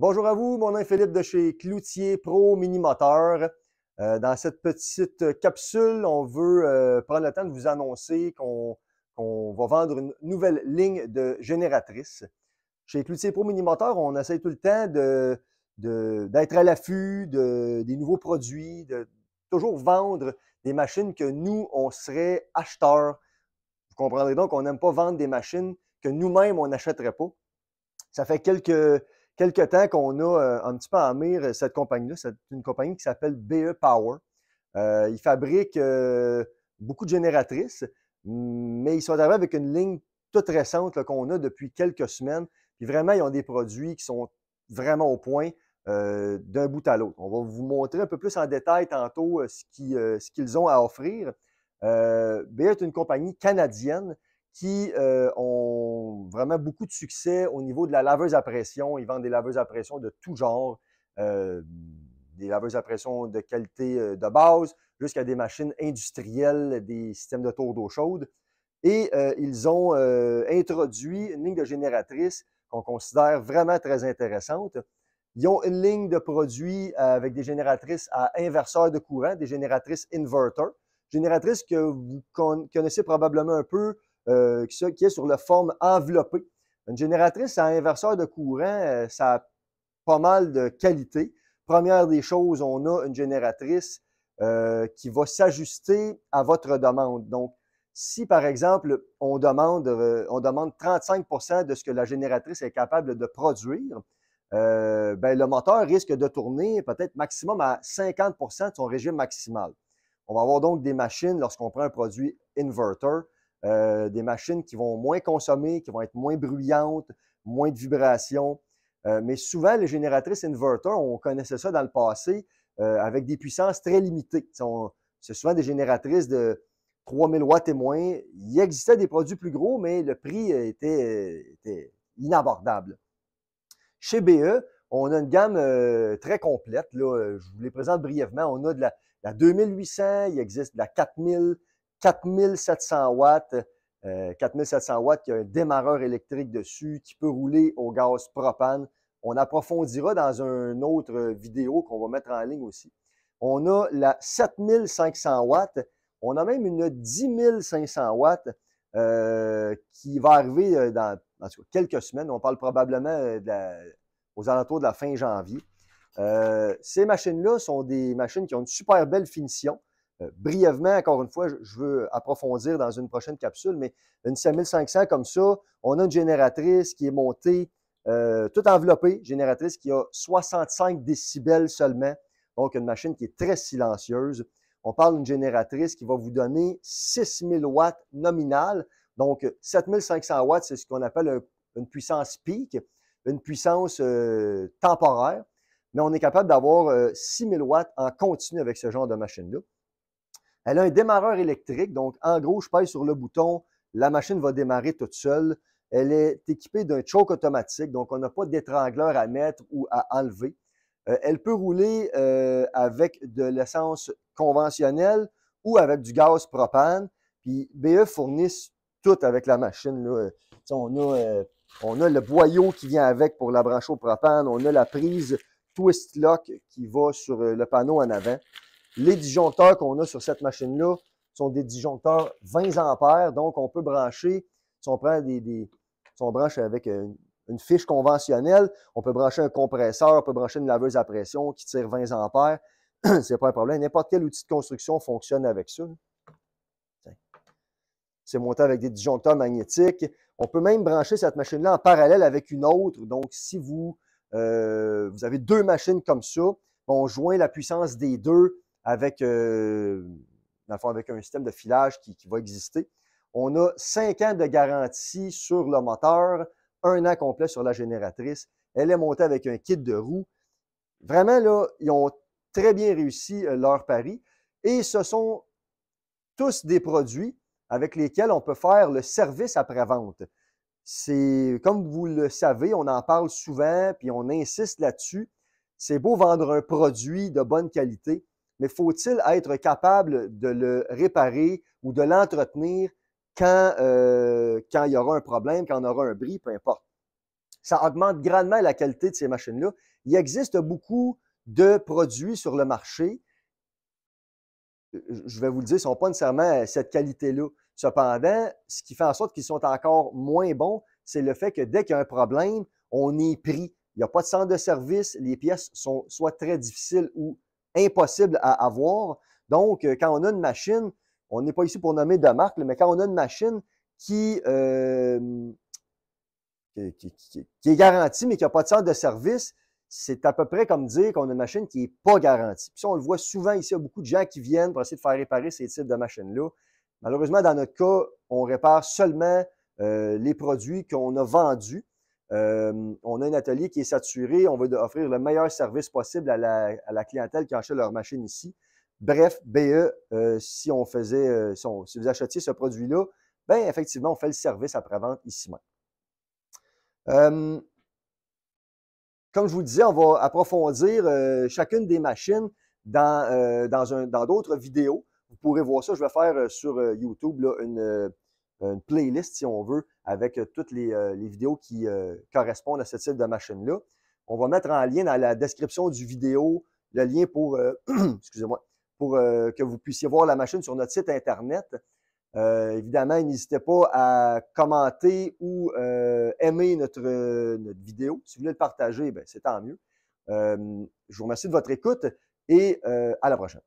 Bonjour à vous, mon nom est Philippe de chez Cloutier Pro Mini Moteur. Euh, dans cette petite capsule, on veut euh, prendre le temps de vous annoncer qu'on va vendre une nouvelle ligne de génératrice. Chez Cloutier Pro Mini Moteur, on essaie tout le temps d'être à l'affût des nouveaux produits, de toujours vendre des machines que nous, on serait acheteurs. Vous comprendrez donc qu'on n'aime pas vendre des machines que nous-mêmes, on n'achèterait pas. Ça fait quelques quelque temps qu'on a euh, un petit peu en mire euh, cette compagnie-là. C'est une compagnie qui s'appelle BE Power. Euh, ils fabriquent beaucoup de génératrices, mm, mais ils sont arrivés avec une ligne toute récente qu'on a depuis quelques semaines. Puis vraiment, ils ont des produits qui sont vraiment au point d'un bout à l'autre. On va vous montrer un peu plus en détail tantôt ce qu'ils ont à offrir. BE est une compagnie canadienne qui euh, ont vraiment beaucoup de succès au niveau de la laveuse à pression. Ils vendent des laveuses à pression de tout genre, euh, des laveuses à pression de qualité euh, de base, jusqu'à des machines industrielles, des systèmes de tour d'eau chaude. Et ils ont introduit une ligne de génératrices qu'on considère vraiment très intéressante. Ils ont une ligne de produits avec des génératrices à inverseur de courant, des génératrices inverter, génératrices que vous connaissez probablement un peu euh, qui est sur la forme enveloppée. Une génératrice à inverseur de courant, euh, ça a pas mal de qualité. Première des choses, on a une génératrice euh, qui va s'ajuster à votre demande. Donc, si par exemple, on demande, 35 de ce que la génératrice est capable de produire, ben, le moteur risque de tourner peut-être maximum à 50 de son régime maximal. On va avoir donc des machines, lorsqu'on prend un produit inverter, euh, des machines qui vont moins consommer, qui vont être moins bruyantes, moins de vibrations. Euh, mais souvent, les génératrices inverter, on connaissait ça dans le passé, euh, avec des puissances très limitées. C'est souvent des génératrices de 3000 watts et moins. Il existait des produits plus gros, mais le prix était, inabordable. Chez BE, on a une gamme très complète. je vous les présente brièvement. On a de la, la 2800, il existe de la 4000, 4700 watts. Euh, 4700 watts, qui a un démarreur électrique dessus, qui peut rouler au gaz propane. On approfondira dans une autre vidéo qu'on va mettre en ligne aussi. On a la 7500 watts. On a même une 10500 500 watts euh, qui va arriver euh, dans, quelques semaines. On parle probablement euh, aux alentours de la fin janvier. ces machines-là sont des machines qui ont une super belle finition. Euh, brièvement, encore une fois, je veux approfondir dans une prochaine capsule, mais une 7500 comme ça, on a une génératrice qui est montée euh, toute enveloppée, génératrice qui a 65 décibels seulement, donc une machine qui est très silencieuse. On parle d'une génératrice qui va vous donner 6000 watts nominal, donc 7500 watts, c'est ce qu'on appelle une puissance peak, une puissance euh, temporaire, mais on est capable d'avoir 6000 watts en continu avec ce genre de machine-là. Elle a un démarreur électrique, donc en gros, je pèse sur le bouton, la machine va démarrer toute seule. Elle est équipée d'un choke automatique, donc on n'a pas d'étrangleur à mettre ou à enlever. Euh, elle peut rouler euh, avec de l'essence conventionnelle ou avec du gaz propane. Puis BE fournissent tout avec la machine. Là. Euh, on, a, le boyau qui vient avec pour la branche au propane, on a la prise twist lock qui va sur le panneau en avant. Les disjoncteurs qu'on a sur cette machine-là sont des disjoncteurs 20 ampères, donc on peut brancher, si on prend des, si on branche avec euh, une, fiche conventionnelle, on peut brancher un compresseur, on peut brancher une laveuse à pression qui tire 20 ampères, c'est pas un problème. N'importe quel outil de construction fonctionne avec ça. C'est monté avec des disjoncteurs magnétiques. On peut même brancher cette machine-là en parallèle avec une autre. Donc, si vous, euh, vous avez deux machines comme ça, on joint la puissance des deux avec, euh, avec un système de filage qui, va exister. On a cinq ans de garantie sur le moteur, un an complet sur la génératrice. Elle est montée avec un kit de roues. Vraiment, là, ils ont très bien réussi euh, leur pari. Et ce sont tous des produits avec lesquels on peut faire le service après-vente. C'est, comme vous le savez, on en parle souvent, puis on insiste là-dessus. C'est beau vendre un produit de bonne qualité, mais faut-il être capable de le réparer ou de l'entretenir quand, euh, quand il y aura un problème, quand on aura un bris, peu importe. Ça augmente grandement la qualité de ces machines-là. Il existe beaucoup de produits sur le marché. Je vais vous le dire, ils ne sont pas nécessairement cette qualité-là. Cependant, ce qui fait en sorte qu'ils sont encore moins bons, c'est le fait que dès qu'il y a un problème, on est pris. Il n'y a pas de centre de service, les pièces sont soit très difficiles ou impossible à avoir. Donc, euh, quand on a une machine, on n'est pas ici pour nommer de marque, mais quand on a une machine qui, euh, qui, est garantie, mais qui n'a pas de centre de service, c'est à peu près comme dire qu'on a une machine qui n'est pas garantie. Puis on le voit souvent ici, il y a beaucoup de gens qui viennent pour essayer de faire réparer ces types de machines-là. Malheureusement, dans notre cas, on répare seulement euh, les produits qu'on a vendus. Euh, on a un atelier qui est saturé. On veut offrir le meilleur service possible à la, clientèle qui achète leur machine ici. Bref, BE, euh, si on faisait, euh, si, vous achetiez ce produit-là, ben effectivement, on fait le service après-vente ici même. comme je vous disais, on va approfondir chacune des machines dans, d'autres vidéos. Vous pourrez voir ça. Je vais faire sur YouTube une euh, une playlist, si on veut, avec euh, toutes euh, les, vidéos qui correspondent à ce type de machine-là. On va mettre en lien dans la description du vidéo le lien pour, excusez-moi, pour que vous puissiez voir la machine sur notre site Internet. évidemment, n'hésitez pas à commenter ou aimer notre, notre, vidéo. Si vous voulez le partager, ben, c'est tant mieux. je vous remercie de votre écoute et à la prochaine.